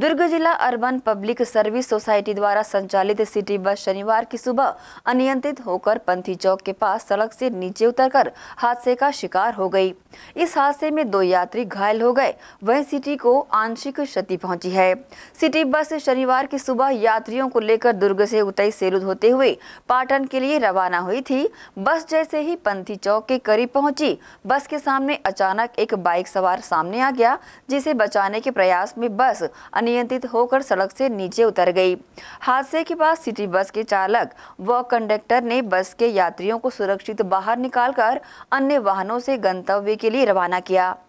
दुर्ग जिला urban public service society द्वारा संचालित सिटी बस शनिवार की सुबह अनियंत्रित होकर पंथी चौक के पास सड़क से नीचे उतरकर हादसे का शिकार हो गई इस हादसे में दो यात्री घायल हो गए वहीं सिटी को आंशिक क्षति पहुंची है सिटी बस शनिवार की सुबह यात्रियों को लेकर दुर्ग से उतई सेलुद होते हुए पाटन के लिए रवाना हुई थी बस जैसे ही पंथी चौक के करीब पहुँची बस के सामने अचानक एक बाइक सवार सामने आ गया जिसे बचाने के प्रयास में बस अनियंत्रित होकर सड़क से नीचे उतर गई हादसे के बाद सिटी बस के चालक व कंडक्टर ने बस के यात्रियों को सुरक्षित बाहर निकालकर अन्य वाहनों से गंतव्य के लिए रवाना किया